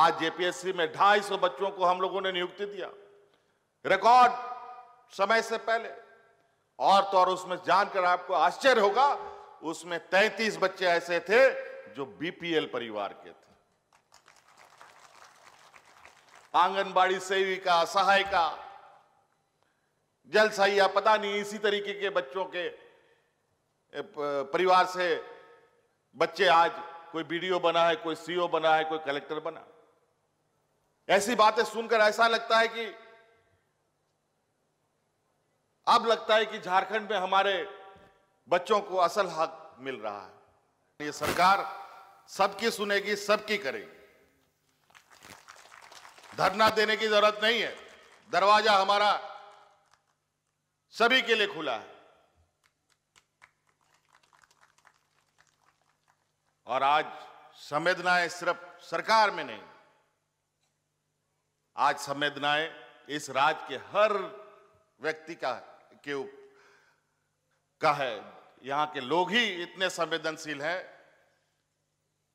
आज जेपीएससी में ढाई सौ बच्चों को हम लोगों ने नियुक्ति दिया रिकॉर्ड समय से पहले और तो और उसमें जानकर आपको आश्चर्य होगा उसमें तैतीस बच्चे ऐसे थे जो बीपीएल परिवार के थे आंगनबाड़ी सेविका सहायिका जल सहिया पता नहीं इसी तरीके के बच्चों के परिवार से बच्चे आज कोई बीडीओ बना है कोई सीओ बना है कोई कलेक्टर बना है ऐसी बातें सुनकर ऐसा लगता है कि अब लगता है कि झारखंड में हमारे बच्चों को असल हक मिल रहा है ये सरकार सबकी सुनेगी सबकी करेगी धरना देने की जरूरत नहीं है दरवाजा हमारा सभी के लिए खुला है और आज संवेदनाएं सिर्फ सरकार में नहीं आज संवेदनाएं इस राज्य के हर व्यक्ति का के का है यहां के लोग ही इतने संवेदनशील हैं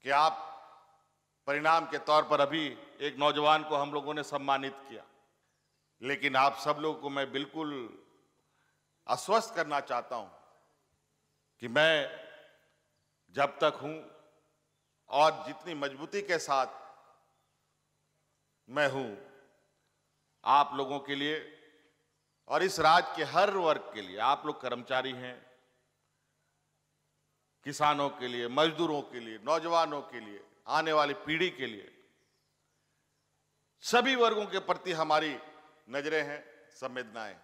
कि आप परिणाम के तौर पर अभी एक नौजवान को हम लोगों ने सम्मानित किया लेकिन आप सब लोगों को मैं बिल्कुल आश्वस्त करना चाहता हूं कि मैं जब तक हूं और जितनी मजबूती के साथ मैं हूं आप लोगों के लिए और इस राज्य के हर वर्ग के लिए आप लोग कर्मचारी हैं किसानों के लिए मजदूरों के लिए नौजवानों के लिए आने वाली पीढ़ी के लिए सभी वर्गों के प्रति हमारी नजरें हैं संवेदनाएं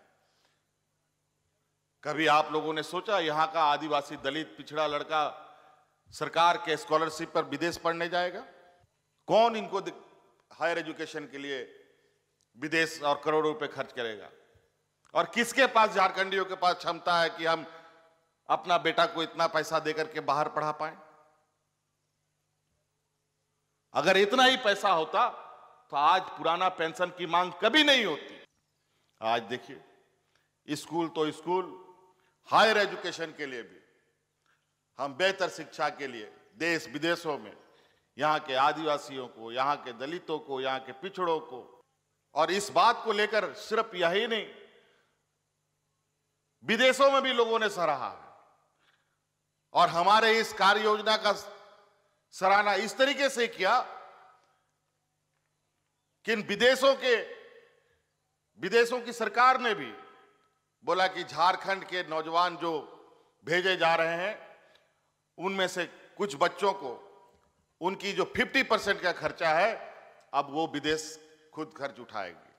कभी आप लोगों ने सोचा यहां का आदिवासी दलित पिछड़ा लड़का सरकार के स्कॉलरशिप पर विदेश पढ़ने जाएगा कौन इनको हायर एजुकेशन के लिए विदेश और करोड़ों रुपए खर्च करेगा और किसके पास झारखंडियों के पास क्षमता है कि हम अपना बेटा को इतना पैसा देकर के बाहर पढ़ा पाए अगर इतना ही पैसा होता तो आज पुराना पेंशन की मांग कभी नहीं होती आज देखिए स्कूल तो स्कूल हायर एजुकेशन के लिए भी हम बेहतर शिक्षा के लिए देश विदेशों में यहाँ के आदिवासियों को यहाँ के दलितों को यहाँ के पिछड़ों को और इस बात को लेकर सिर्फ यही नहीं विदेशों में भी लोगों ने सराहा है और हमारे इस कार्य योजना का सराहना इस तरीके से किया कि इन विदेशों के विदेशों की सरकार ने भी बोला कि झारखंड के नौजवान जो भेजे जा रहे हैं उनमें से कुछ बच्चों को उनकी जो 50 परसेंट का खर्चा है अब वो विदेश खुद खर्च उठाएगी